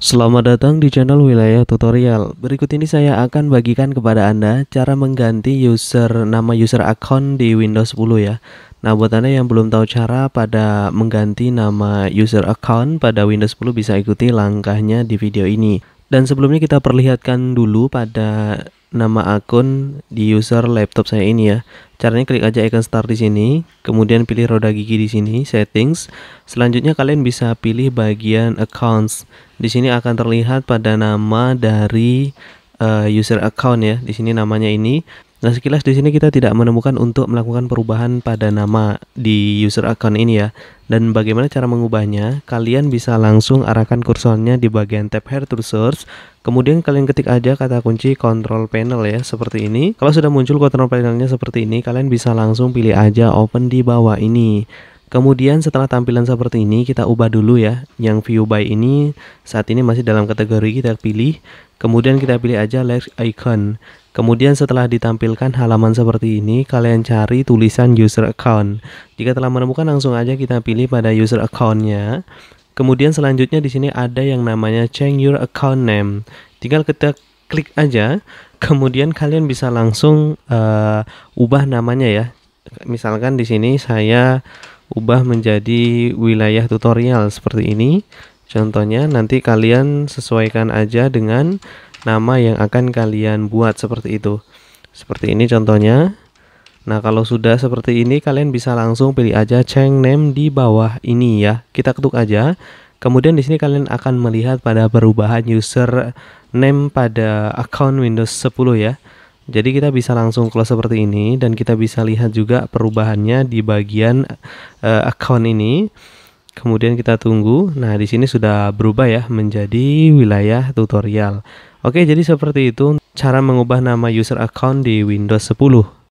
Selamat datang di channel Wilayah Tutorial. Berikut ini saya akan bagikan kepada Anda cara mengganti user nama user account di Windows 10 ya. Nah, buat Anda yang belum tahu cara pada mengganti nama user account pada Windows 10 bisa ikuti langkahnya di video ini. Dan sebelumnya kita perlihatkan dulu pada nama akun di user laptop saya ini ya. Caranya klik aja icon start di sini, kemudian pilih roda gigi di sini, settings. Selanjutnya kalian bisa pilih bagian accounts. Di sini akan terlihat pada nama dari uh, user account ya. Di sini namanya ini. Nah, sekilas di sini kita tidak menemukan untuk melakukan perubahan pada nama di user account ini ya. Dan bagaimana cara mengubahnya? Kalian bisa langsung arahkan kursornya di bagian tab Here to Search. Kemudian kalian ketik aja kata kunci Control Panel ya, seperti ini. Kalau sudah muncul Control Panelnya seperti ini, kalian bisa langsung pilih aja Open di bawah ini. Kemudian setelah tampilan seperti ini kita ubah dulu ya. Yang view by ini saat ini masih dalam kategori kita pilih. Kemudian kita pilih aja layer icon. Kemudian setelah ditampilkan halaman seperti ini, kalian cari tulisan user account. Jika telah menemukan langsung aja kita pilih pada user accountnya. Kemudian selanjutnya di sini ada yang namanya change your account name. Tinggal kita klik aja. Kemudian kalian bisa langsung uh, ubah namanya ya. Misalkan di sini saya ubah menjadi wilayah tutorial seperti ini. Contohnya nanti kalian sesuaikan aja dengan nama yang akan kalian buat seperti itu. Seperti ini contohnya. Nah, kalau sudah seperti ini kalian bisa langsung pilih aja change name di bawah ini ya. Kita ketuk aja. Kemudian di sini kalian akan melihat pada perubahan user name pada account Windows 10 ya. Jadi kita bisa langsung close seperti ini dan kita bisa lihat juga perubahannya di bagian uh, account ini. Kemudian kita tunggu. Nah, di sini sudah berubah ya menjadi wilayah tutorial. Oke, jadi seperti itu cara mengubah nama user account di Windows 10.